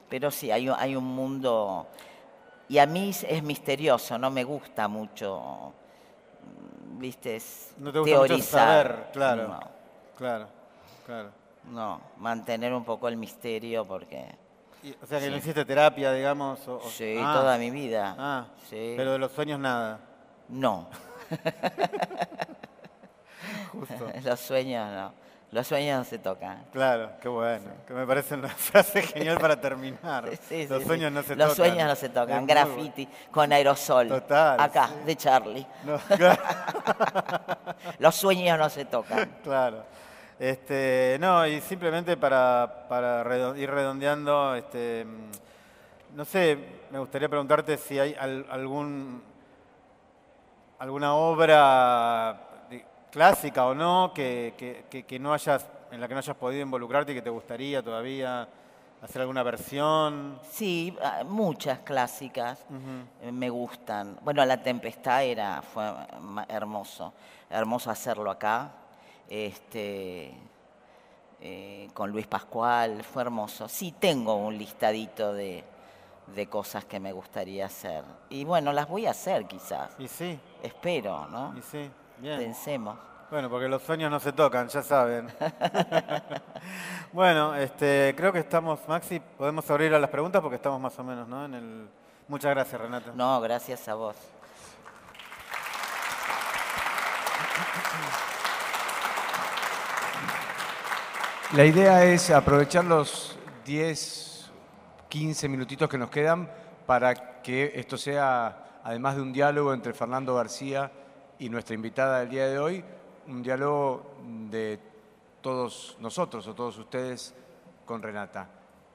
Speaker 2: pero sí, hay, hay un mundo... Y a mí es misterioso, no me gusta mucho, viste, no te gusta teorizar. claro, claro, claro. No, mantener un poco el misterio porque
Speaker 1: o sea que no hiciste terapia, digamos. O, sí, ah. toda mi vida. Ah, sí. Pero
Speaker 2: de los sueños nada. No. Justo. Los sueños no. Los sueños no se tocan. Claro, qué bueno. Que me parece una frase genial para terminar. los sueños no se tocan. Los sueños no se tocan. Graffiti con aerosol. Total. Acá, de Charlie. los sueños no se tocan. Claro. Este, no, y
Speaker 1: simplemente para, ir redondeando, este, no sé, me gustaría preguntarte si hay algún, alguna obra clásica o no que, no hayas, en la que no hayas podido involucrarte y que te gustaría todavía hacer alguna versión. Sí,
Speaker 2: ah, muchas clásicas eh, me gustan. Bueno, La Tempestad era, fue hermoso, hermoso hacerlo acá este, eh, con Luis Pascual, fue hermoso. Sí tengo un listadito de, cosas que me gustaría hacer. Y bueno, las voy a hacer quizás. Y sí. Espero, ¿no? Y sí, Pensemos.
Speaker 1: Bueno, porque los sueños no se tocan, ya saben. bueno, este, creo que estamos, Maxi, podemos abrir a las preguntas porque estamos más o menos, ¿no? En el...
Speaker 2: Muchas gracias, Renato No, gracias a vos.
Speaker 3: La idea es aprovechar los 10, 15 minutitos que nos quedan para que esto sea, además de un diálogo entre Fernando García y nuestra invitada del día de hoy, un diálogo de todos nosotros o todos ustedes con Renata.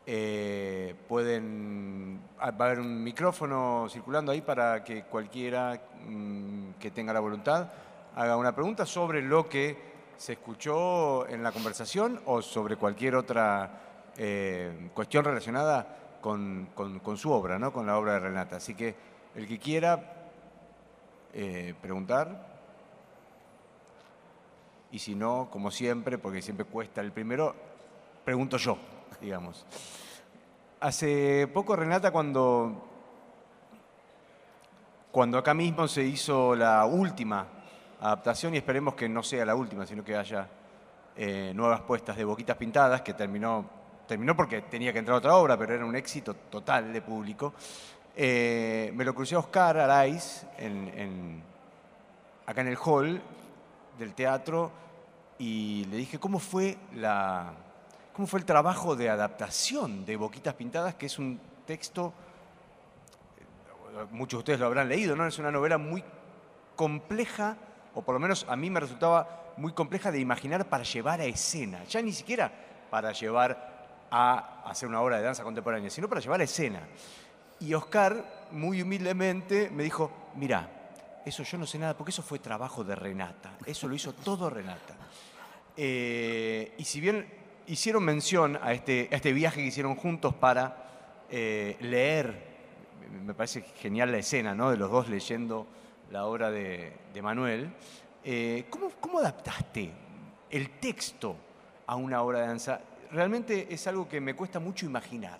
Speaker 3: Eh, pueden, ah, va a haber un micrófono circulando ahí para que cualquiera mm, que tenga la voluntad haga una pregunta sobre lo que se escuchó en la conversación o sobre cualquier otra eh, cuestión relacionada con, su obra, ¿no? con la obra de Renata. Así que el que quiera eh, preguntar, y si no, como siempre, porque siempre cuesta el primero, pregunto yo, digamos. Hace poco, Renata, cuando, cuando acá mismo se hizo la última adaptación y esperemos que no sea la última, sino que haya eh, nuevas puestas de Boquitas Pintadas, que terminó, terminó porque tenía que entrar otra obra, pero era un éxito total de público. Eh, me lo crucé a Oscar Araiz acá en el hall del teatro y le dije, ¿cómo fue, la, ¿cómo fue el trabajo de adaptación de Boquitas Pintadas, que es un texto, eh, muchos de ustedes lo habrán leído, ¿no? es una novela muy compleja o por lo menos a mí me resultaba muy compleja de imaginar para llevar a escena, ya ni siquiera para llevar a hacer una obra de danza contemporánea, sino para llevar a escena. Y Oscar, muy humildemente, me dijo, mira, eso yo no sé nada, porque eso fue trabajo de Renata, eso lo hizo todo Renata. Eh, y si bien hicieron mención a este, este viaje que hicieron juntos para eh, leer, me parece genial la escena, ¿no? De los dos leyendo la obra de, Manuel. Eh, ¿cómo, adaptaste el texto a una obra de danza? Realmente es algo que me cuesta mucho imaginar.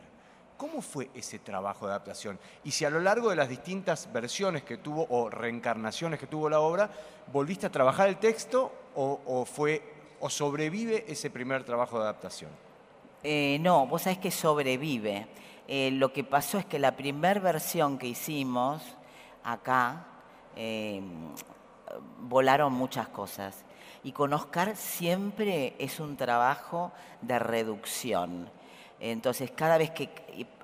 Speaker 3: ¿Cómo fue ese trabajo de adaptación? Y si a lo largo de las distintas versiones que tuvo o reencarnaciones que tuvo la obra, ¿volviste
Speaker 2: a trabajar el texto o, fue o sobrevive ese primer trabajo de adaptación? Eh, no, vos sabés que sobrevive. Eh, lo que pasó es que la primera versión que hicimos acá Em, volaron muchas cosas. Y conozcar siempre es un trabajo de reducción. Entonces, cada vez que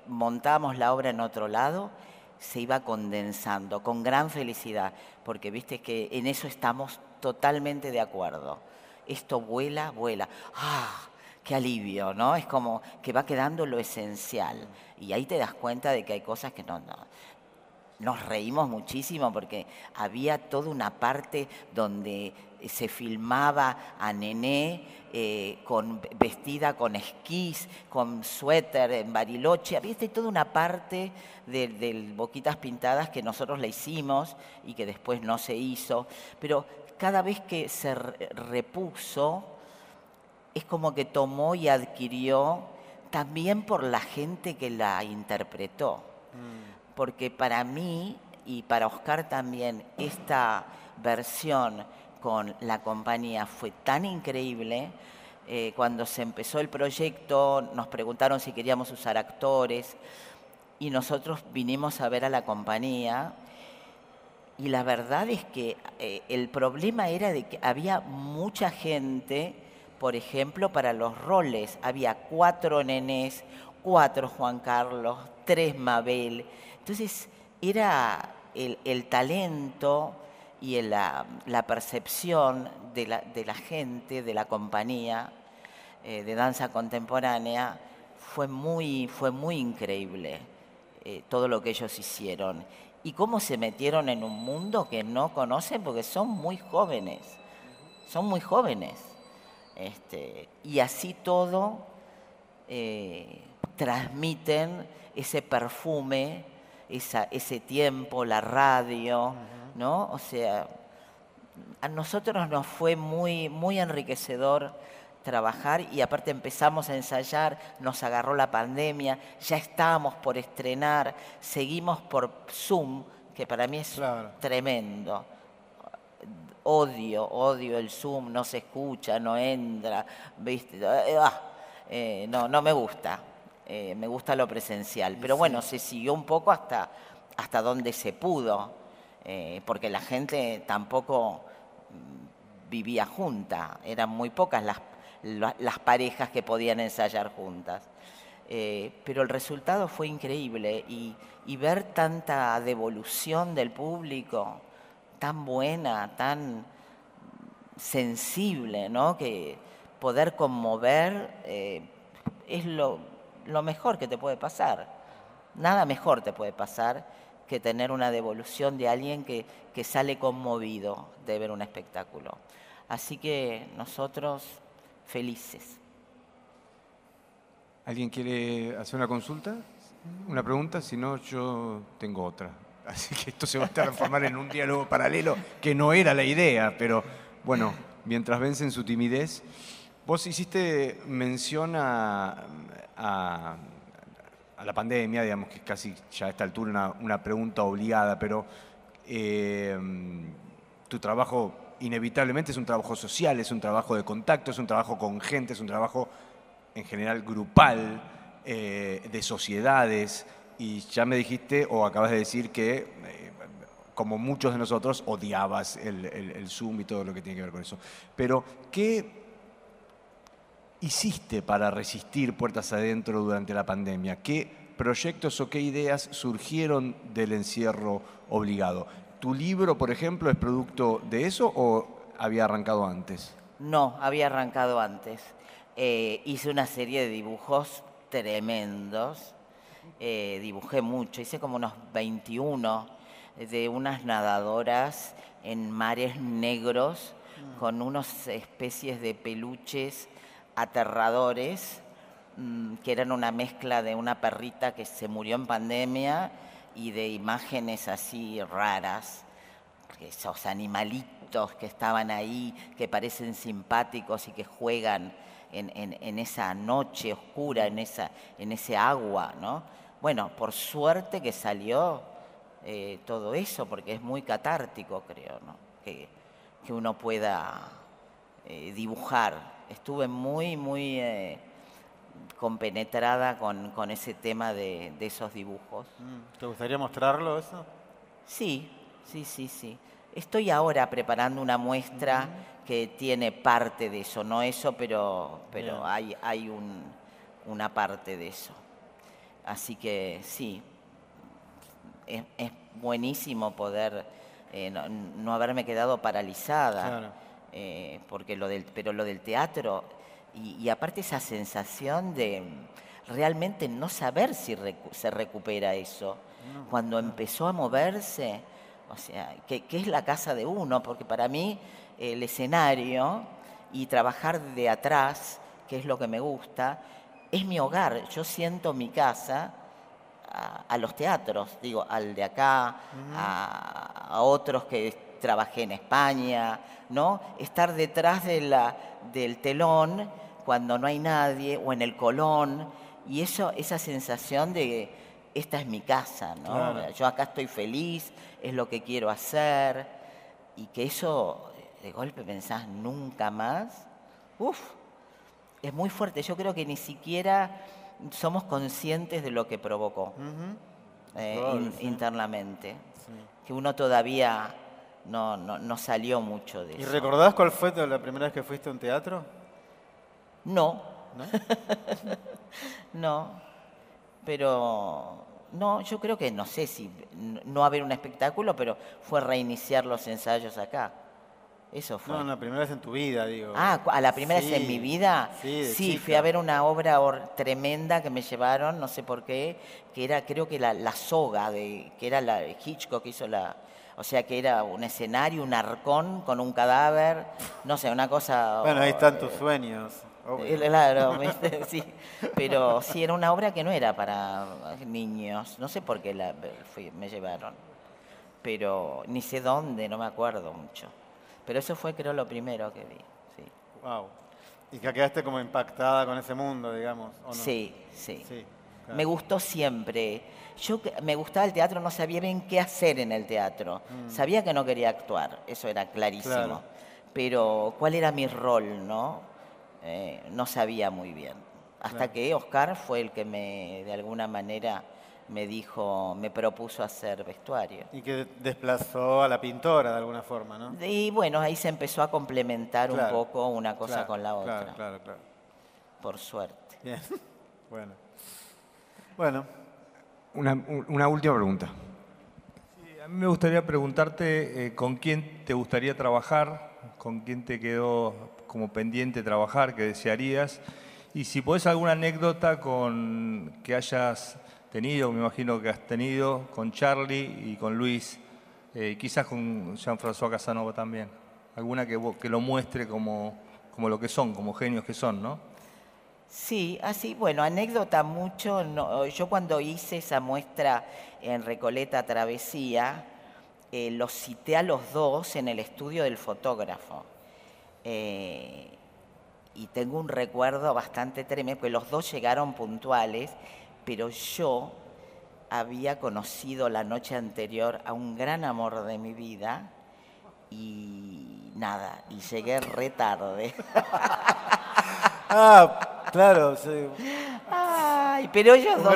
Speaker 2: montábamos la obra en otro lado, se iba condensando con gran felicidad, porque viste que en eso estamos totalmente de acuerdo. Esto vuela, vuela. ¡Ah! qué alivio, ¿no? Es como que va quedando lo esencial. Y ahí te das cuenta de que hay cosas que no, no nos reímos muchísimo porque había toda una parte donde se filmaba a Nené eh, vestida con esquís, con suéter en bariloche. Había este, toda una parte del de Boquitas Pintadas que nosotros le hicimos y que después no se hizo. Pero cada vez que se repuso, es como que tomó y adquirió también por la gente que la interpretó. Mm porque para mí y para Oscar también esta versión con la compañía fue tan increíble. Eh, cuando se empezó el proyecto nos preguntaron si queríamos usar actores y nosotros vinimos a ver a la compañía y la verdad es que eh, el problema era de que había mucha gente, por ejemplo, para los roles. Había cuatro nenés, cuatro Juan Carlos, tres Mabel. Entonces, era el, talento y la, percepción de la, gente, de la compañía eh, de danza contemporánea, fue muy, fue muy increíble eh, todo lo que ellos hicieron. Y cómo se metieron en un mundo que no conocen porque son muy jóvenes, son muy jóvenes. Este, y así todo eh, transmiten ese perfume ese tiempo, la radio, ¿no? O sea, a nosotros nos fue muy, muy enriquecedor trabajar y aparte empezamos a ensayar, nos agarró la pandemia, ya estábamos por estrenar, seguimos por Zoom, que para mí es tremendo. Odio, odio el Zoom, no se escucha, no entra, ¿viste? Ah, eh, no, no me gusta. Eh, me gusta lo presencial. Pero bueno, se siguió un poco hasta, hasta donde se pudo, eh, porque la gente tampoco mm, vivía junta, eran muy pocas las, parejas que podían ensayar juntas. Eh, pero el resultado fue increíble y, ver tanta devolución del público, tan buena, tan sensible, ¿no? que poder conmover es lo, lo mejor que te puede pasar. Nada mejor te puede pasar que tener una devolución de alguien que, sale conmovido de ver un espectáculo. Así que nosotros felices.
Speaker 3: ¿Alguien quiere hacer una consulta? Una pregunta, si no, yo tengo otra. Así que esto se va a transformar en un diálogo paralelo, que no era la idea, pero bueno, mientras vencen su timidez, vos hiciste mención a, a, la pandemia, digamos que casi ya a esta altura una, pregunta obligada, pero em, tu trabajo inevitablemente es un trabajo social, es un trabajo de contacto, es un trabajo con gente, es un trabajo en general grupal, eh, de sociedades, y ya me dijiste o acabas de decir que, eh, como muchos de nosotros, odiabas el, el Zoom y todo lo que tiene que ver con eso. Pero, ¿qué hiciste para resistir puertas adentro durante la pandemia? ¿Qué proyectos o qué ideas surgieron del encierro obligado? ¿Tu libro, por ejemplo, es producto de eso o había arrancado antes?
Speaker 2: No, había arrancado antes. Eh, hice una serie de dibujos tremendos. Eh, dibujé mucho, hice como unos 21 de unas nadadoras en mares negros mm. con unas especies de peluches aterradores, mm, que eran una mezcla de una perrita que se murió en pandemia y de imágenes así raras, esos animalitos que estaban ahí, que parecen simpáticos y que juegan en, esa noche oscura, en, esa, en ese agua, ¿no? Bueno, por suerte que salió eh, todo eso, porque es muy catártico, creo, que, que uno pueda eh, dibujar estuve muy, muy eh, compenetrada con, ese tema de, esos dibujos. Mm, ¿Te gustaría mostrarlo eso? Sí, sí, sí, sí. Estoy ahora preparando una muestra que tiene parte de eso, no eso, pero, pero hay, hay una parte de eso. Así que sí, es, buenísimo poder eh, no, haberme quedado paralizada. Eh, porque lo del, pero lo del teatro, y, aparte esa sensación de realmente no saber si se recupera eso, cuando empezó a moverse, o sea, que, es la casa de uno, porque para mí el escenario y trabajar de atrás, que es lo que me gusta, es mi hogar, yo siento mi casa. A, los teatros, digo, al de acá, a, a otros que trabajé en España, ¿no? Estar detrás de la, del telón cuando no hay nadie o en el colón y eso, esa sensación de esta es mi casa, ¿no? Yo acá estoy feliz, es lo que quiero hacer y que eso de golpe pensás nunca más, uff, es muy fuerte. Yo creo que ni siquiera somos conscientes de lo que provocó eh, internamente. Que uno todavía no, no, no salió mucho de eso. ¿Y
Speaker 1: recordás cuál fue la primera vez que fuiste a un teatro?
Speaker 2: No. ¿No? no. Pero no, yo creo que no sé si no haber un espectáculo, pero fue reiniciar los ensayos acá. Eso fue. No, la primera vez en tu vida, digo. Ah, a la primera vez en mi vida. Sí, sí fui a ver una obra tremenda que me llevaron, no sé por qué, que era, creo que la, soga, de, que era la Hitchcock que hizo la, o sea que era un escenario, un arcón con un cadáver, no sé, una cosa... Bueno, ahí están tus eh, sueños.
Speaker 1: Eh, claro,
Speaker 2: sí. Pero sí, era una obra que no era para niños. No sé por qué me llevaron. Pero ni sé dónde, no me acuerdo mucho. Pero eso fue, creo, lo primero que vi. Wow. Y que quedaste como impactada con ese mundo, digamos. Sí, sí. Me gustó siempre yo me gustaba el teatro, no sabía bien qué hacer en el teatro. Mm. Sabía que no quería actuar, eso era clarísimo. Pero cuál era mi rol, ¿no? Eh, no sabía muy bien. Hasta que Oscar fue el que me, de alguna manera, me dijo, me propuso hacer vestuario.
Speaker 1: Y que desplazó a la pintora de alguna forma, ¿no?
Speaker 2: Y bueno, ahí se empezó a complementar un poco una cosa con la otra. Claro, claro, claro. Por suerte.
Speaker 1: Bueno.
Speaker 3: Bueno, una, última pregunta. a mí me gustaría preguntarte eh, con quién te gustaría trabajar, con quién te quedó como pendiente trabajar, qué desearías, y si podés alguna anécdota con que hayas tenido, me imagino que has tenido, con Charlie y con Luis, eh, quizás con Jean-François Casanova también. Alguna que, que lo muestre como, como lo que son, como genios que son, ¿no?
Speaker 2: Sí, así, ah, bueno, anécdota mucho. yo cuando hice esa muestra en Recoleta Travesía, eh, los cité a los dos en el estudio del fotógrafo. Eh, y tengo un recuerdo bastante tremendo, porque los dos llegaron puntuales, pero yo había conocido la noche anterior a un gran amor de mi vida y nada, y llegué re ah, Claro, sí. Ay, pero ellos dos.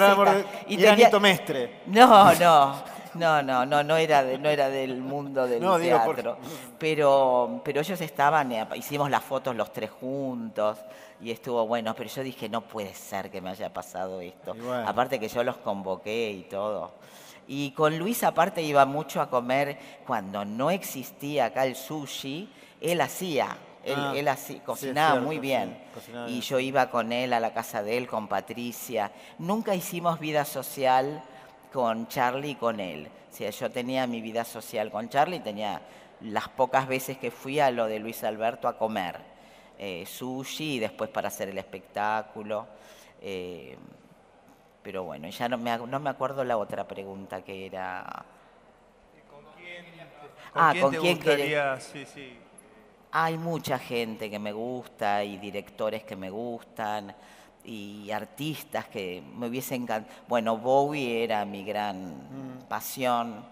Speaker 2: y Anito Mestre. No, no, no, no, no, no era, de- no era del mundo del No, digo, Pero, pero ellos estaban, eh, hicimos las fotos los tres juntos y estuvo bueno. Pero yo dije, no puede ser que me haya pasado esto. Aparte que yo los convoqué y todo. Y con Luis aparte iba mucho a comer cuando no existía acá el sushi, él hacía. Ah, él, así, cocinaba muy bien. y yo iba con él a la casa de él, con Patricia. Nunca hicimos vida social con Charlie y con él. O sea, yo tenía mi vida social con Charlie, tenía las pocas veces que fui a lo de Luis Alberto a comer eh, sushi y después para hacer el espectáculo. Eh, pero bueno, ya no me, no me acuerdo la otra pregunta que era... ¿Con quién, ah, con ¿con quién gustaría, sí, sí, hay mucha gente que me gusta y directores que me gustan y artistas que me hubiesen encantado. Bueno, Bowie era mi gran mm. pasión,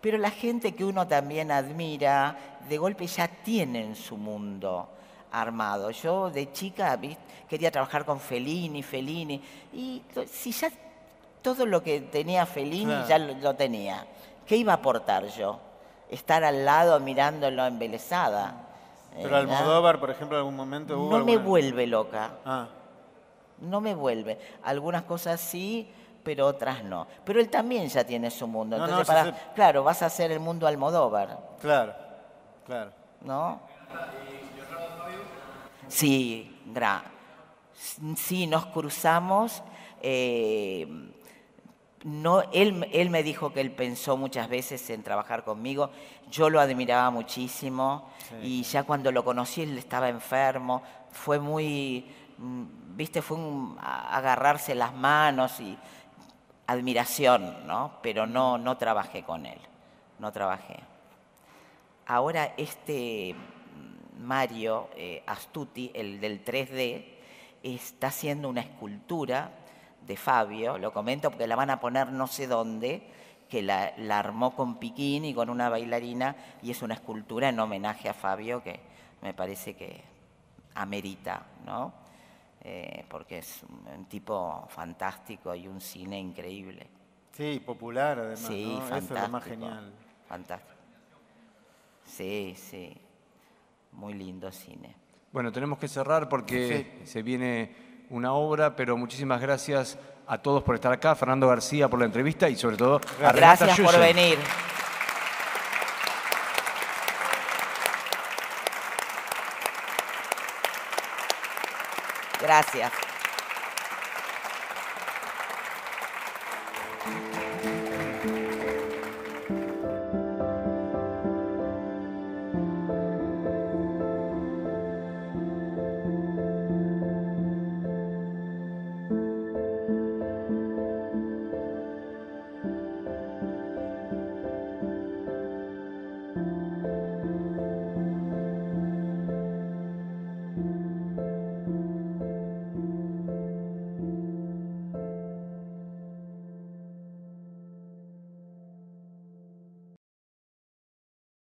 Speaker 2: pero la gente que uno también admira, de golpe ya tienen su mundo armado. Yo de chica quería trabajar con Fellini, Fellini, y si ya todo lo que tenía Fellini ya lo, tenía, ¿qué iba a aportar yo? Estar al lado mirándolo embelesada. Pero Almodóvar,
Speaker 1: por ejemplo, en algún momento hubo No me vuelve
Speaker 2: loca. Ah. No me vuelve. Algunas cosas sí, pero otras no. Pero él también ya tiene su mundo. Entonces, para... claro, vas a hacer el mundo Almodóvar. Claro, claro. ¿No? Sí, gra... sí, nos cruzamos. Eh, no, él, él me dijo que él pensó muchas veces en trabajar conmigo yo lo admiraba muchísimo y ya cuando lo conocí él estaba enfermo, fue muy, mm, viste, fue un agarrarse las manos y admiración, ¿no? Pero no, no trabajé con él, no trabajé. Ahora este mm, Mario eh, Astuti, el del 3D, está haciendo una escultura de Fabio, lo comento porque la van a poner no sé dónde, que la, armó con piquín y con una bailarina y es una escultura en homenaje a Fabio que me parece que amerita, ¿no? Eh, porque es un tipo fantástico y un cine increíble. Sí, popular además. Sí, fantástico. genial. Sí, sí. Muy lindo cine.
Speaker 3: Bueno, tenemos que cerrar porque
Speaker 2: se viene una obra, pero
Speaker 3: muchísimas gracias a todos por estar acá, Fernando García por la entrevista y sobre todo Gracias por venir.
Speaker 2: Gracias.